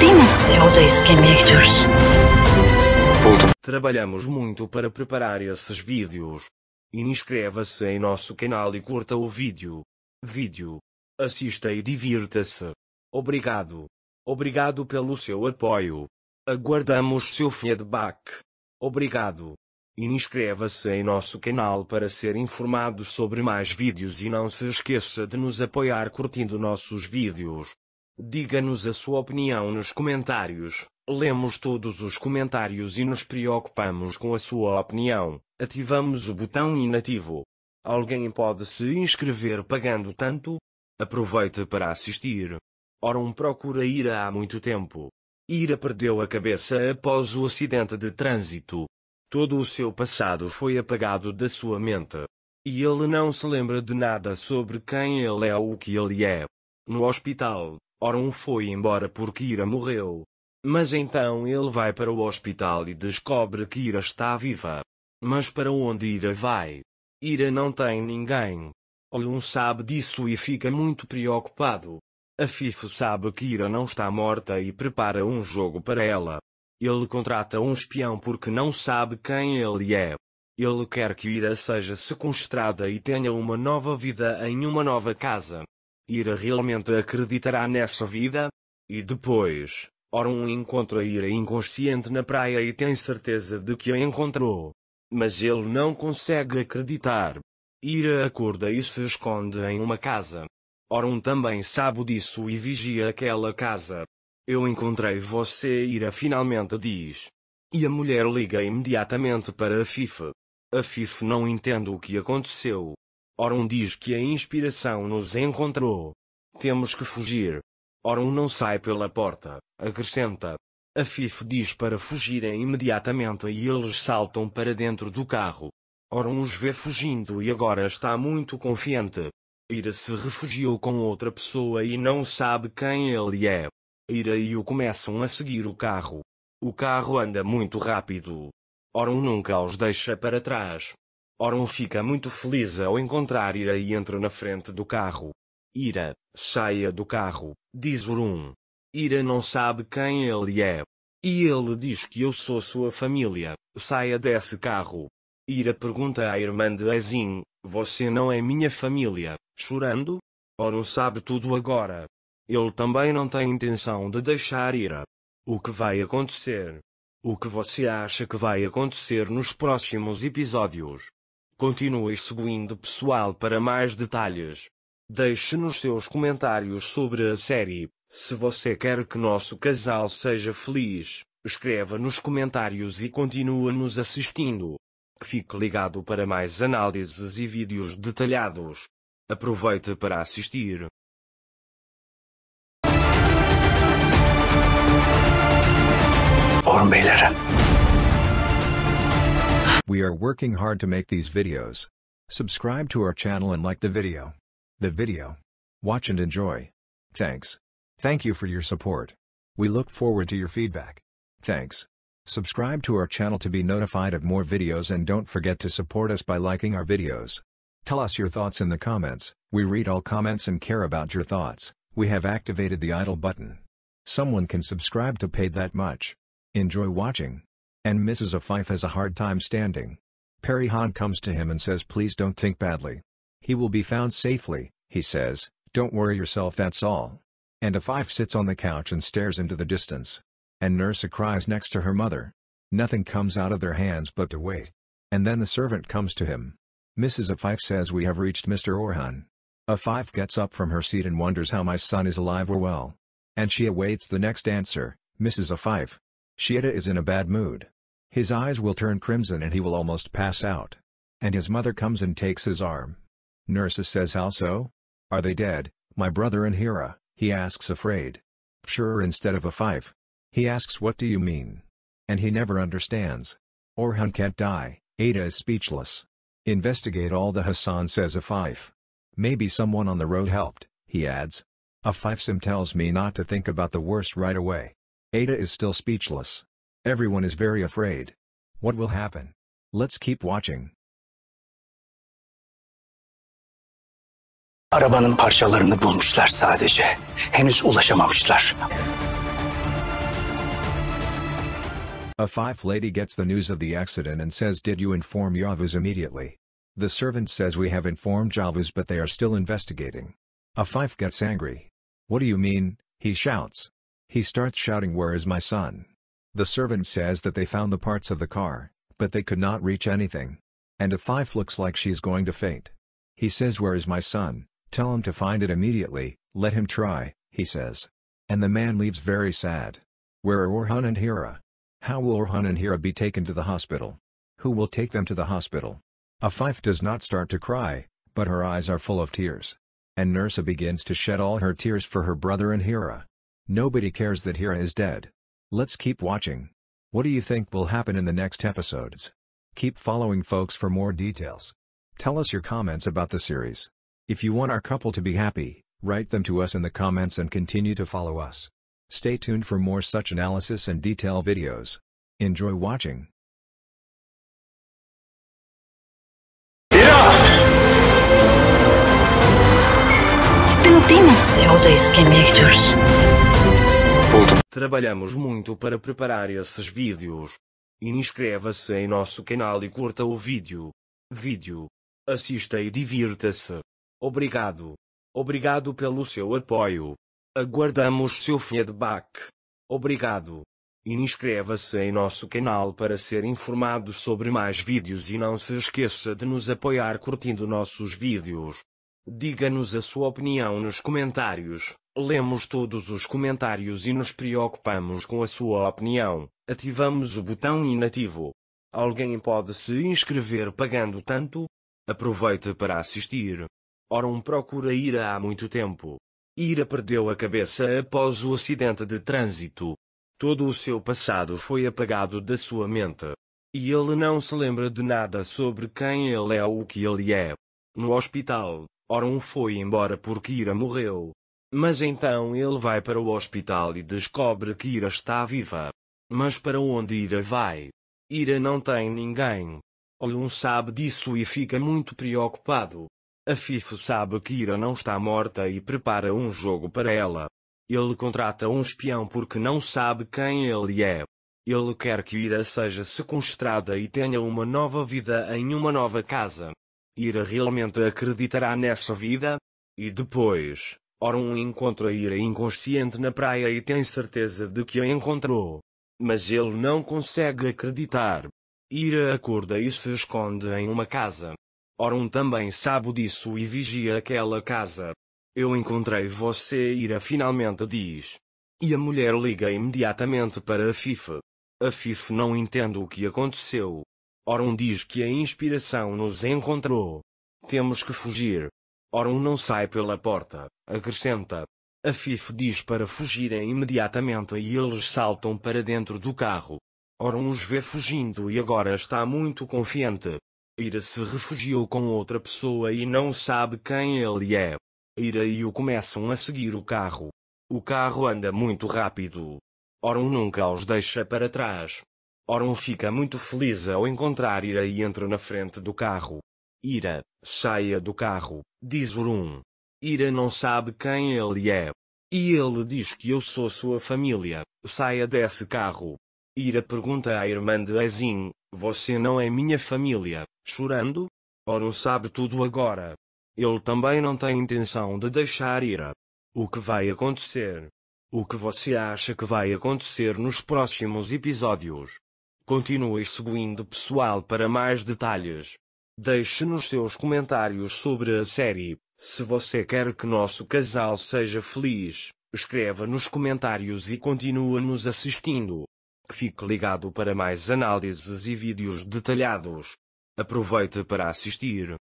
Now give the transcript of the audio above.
cima. Eu odeio Skin é Trabalhamos muito para preparar esses vídeos. Inscreva-se em nosso canal e curta o vídeo. Vídeo. Assista e divirta-se. Obrigado. Obrigado pelo seu apoio. Aguardamos seu feedback. Obrigado. Inscreva-se em nosso canal para ser informado sobre mais vídeos e não se esqueça de nos apoiar curtindo nossos vídeos. Diga-nos a sua opinião nos comentários. Lemos todos os comentários e nos preocupamos com a sua opinião. Ativamos o botão inativo. Alguém pode se inscrever pagando tanto? Aproveite para assistir. orum procura Ira há muito tempo. Ira perdeu a cabeça após o acidente de trânsito. Todo o seu passado foi apagado da sua mente. E ele não se lembra de nada sobre quem ele é ou o que ele é. No hospital, Ora, um foi embora porque Ira morreu. Mas então ele vai para o hospital e descobre que Ira está viva. Mas para onde Ira vai? Ira não tem ninguém. um sabe disso e fica muito preocupado. A Fifo sabe que Ira não está morta e prepara um jogo para ela. Ele contrata um espião porque não sabe quem ele é. Ele quer que Ira seja sequestrada e tenha uma nova vida em uma nova casa. Ira realmente acreditará nessa vida? E depois, Orun encontra Ira é inconsciente na praia e tem certeza de que a encontrou. Mas ele não consegue acreditar. Ira acorda e se esconde em uma casa. Orum também sabe disso e vigia aquela casa. Eu encontrei você, Ira finalmente diz. E a mulher liga imediatamente para a Fifa. A Fifa não entende o que aconteceu. Orum diz que a inspiração nos encontrou. Temos que fugir. Orum não sai pela porta, acrescenta. A FIF diz para fugirem imediatamente e eles saltam para dentro do carro. Orum os vê fugindo e agora está muito confiante. Ira se refugiou com outra pessoa e não sabe quem ele é. Ira e o começam a seguir o carro. O carro anda muito rápido. Orum nunca os deixa para trás. Oron fica muito feliz ao encontrar Ira e entra na frente do carro. Ira, saia do carro, diz Orum. Ira não sabe quem ele é. E ele diz que eu sou sua família, saia desse carro. Ira pergunta à irmã de Ezin, você não é minha família, chorando? Orum sabe tudo agora. Ele também não tem intenção de deixar Ira. O que vai acontecer? O que você acha que vai acontecer nos próximos episódios? Continue seguindo pessoal para mais detalhes. Deixe-nos seus comentários sobre a série. Se você quer que nosso casal seja feliz, escreva nos comentários e continue nos assistindo. Fique ligado para mais análises e vídeos detalhados. Aproveite para assistir. Orhun We are working hard to make these videos. Subscribe to our channel and like the video. The video. Watch and enjoy. Thanks. Thank you for your support. We look forward to your feedback. Thanks. Subscribe to our channel to be notified of more videos and don't forget to support us by liking our videos. Tell us your thoughts in the comments, we read all comments and care about your thoughts, we have activated the idle button. Someone can subscribe to pay that much. Enjoy watching and Mrs. Afife has a hard time standing. Perry Han comes to him and says please don't think badly. He will be found safely, he says, don't worry yourself that's all. And Afife sits on the couch and stares into the distance. And Nursa cries next to her mother. Nothing comes out of their hands but to wait. And then the servant comes to him. Mrs. Afife says we have reached Mr. Orhan. Afife gets up from her seat and wonders how my son is alive or well. And she awaits the next answer, Mrs. Afife. Shieda is in a bad mood. His eyes will turn crimson and he will almost pass out. And his mother comes and takes his arm. Nurses says how so? Are they dead, my brother and Hira, he asks afraid. Sure instead of a fife. He asks what do you mean? And he never understands. Orhan can't die, Ada is speechless. Investigate all the Hassan says a fife. Maybe someone on the road helped, he adds. A five sim tells me not to think about the worst right away. Ada is still speechless. Everyone is very afraid. What will happen? Let's keep watching. Arabanın parçalarını bulmuşlar sadece. Henüz ulaşamamışlar. A fife lady gets the news of the accident and says did you inform Yavuz immediately? The servant says we have informed Yavuz but they are still investigating. A fife gets angry. What do you mean, he shouts. He starts shouting where is my son? The servant says that they found the parts of the car, but they could not reach anything. And a Fife looks like she's going to faint. He says where is my son, tell him to find it immediately, let him try, he says. And the man leaves very sad. Where are Orhan and Hira? How will Orhan and Hira be taken to the hospital? Who will take them to the hospital? fife does not start to cry, but her eyes are full of tears. And Nursa begins to shed all her tears for her brother and Hira. Nobody cares that Hira is dead. Let's keep watching. What do you think will happen in the next episodes? Keep following folks for more details. Tell us your comments about the series. If you want our couple to be happy, write them to us in the comments and continue to follow us. Stay tuned for more such analysis and detail videos. Enjoy watching. Çıktınız değil mi? Yoldayız gemiye gidiyoruz. Trabalhamos muito para preparar esses vídeos. Inscreva-se em nosso canal e curta o vídeo. Vídeo. Assista e divirta-se. Obrigado. Obrigado pelo seu apoio. Aguardamos seu feedback. Obrigado. Inscreva-se em nosso canal para ser informado sobre mais vídeos e não se esqueça de nos apoiar curtindo nossos vídeos. Diga-nos a sua opinião nos comentários. Lemos todos os comentários e nos preocupamos com a sua opinião. Ativamos o botão inativo. Alguém pode se inscrever pagando tanto? Aproveite para assistir. Oron procura Ira há muito tempo. Ira perdeu a cabeça após o acidente de trânsito. Todo o seu passado foi apagado da sua mente. E ele não se lembra de nada sobre quem ele é ou o que ele é. No hospital, Oron foi embora porque Ira morreu. Mas então ele vai para o hospital e descobre que Ira está viva. Mas para onde Ira vai? Ira não tem ninguém. Olhum sabe disso e fica muito preocupado. A Fifo sabe que Ira não está morta e prepara um jogo para ela. Ele contrata um espião porque não sabe quem ele é. Ele quer que Ira seja sequestrada e tenha uma nova vida em uma nova casa. Ira realmente acreditará nessa vida? E depois, Ora um encontra a ira inconsciente na praia e tem certeza de que a encontrou. Mas ele não consegue acreditar. Ira acorda e se esconde em uma casa. Orun também sabe disso e vigia aquela casa. Eu encontrei você Ira finalmente diz. E a mulher liga imediatamente para a Fife. A Fife não entende o que aconteceu. Orun diz que a inspiração nos encontrou. Temos que fugir. Ora um não sai pela porta, acrescenta. A FIF diz para fugirem imediatamente e eles saltam para dentro do carro. Ora um os vê fugindo e agora está muito confiante. Ira se refugiou com outra pessoa e não sabe quem ele é. Ira e o começam a seguir o carro. O carro anda muito rápido. Oron nunca os deixa para trás. Oron fica muito feliz ao encontrar Ira e entra na frente do carro. Ira, saia do carro. Diz Urum. Ira não sabe quem ele é. E ele diz que eu sou sua família, saia desse carro. Ira pergunta à irmã de Azim, você não é minha família, chorando? Orum sabe tudo agora. Ele também não tem intenção de deixar Ira. O que vai acontecer? O que você acha que vai acontecer nos próximos episódios? Continue seguindo pessoal para mais detalhes. Deixe nos seus comentários sobre a série. Se você quer que nosso casal seja feliz, escreva nos comentários e continue nos assistindo. Fique ligado para mais análises e vídeos detalhados. Aproveite para assistir.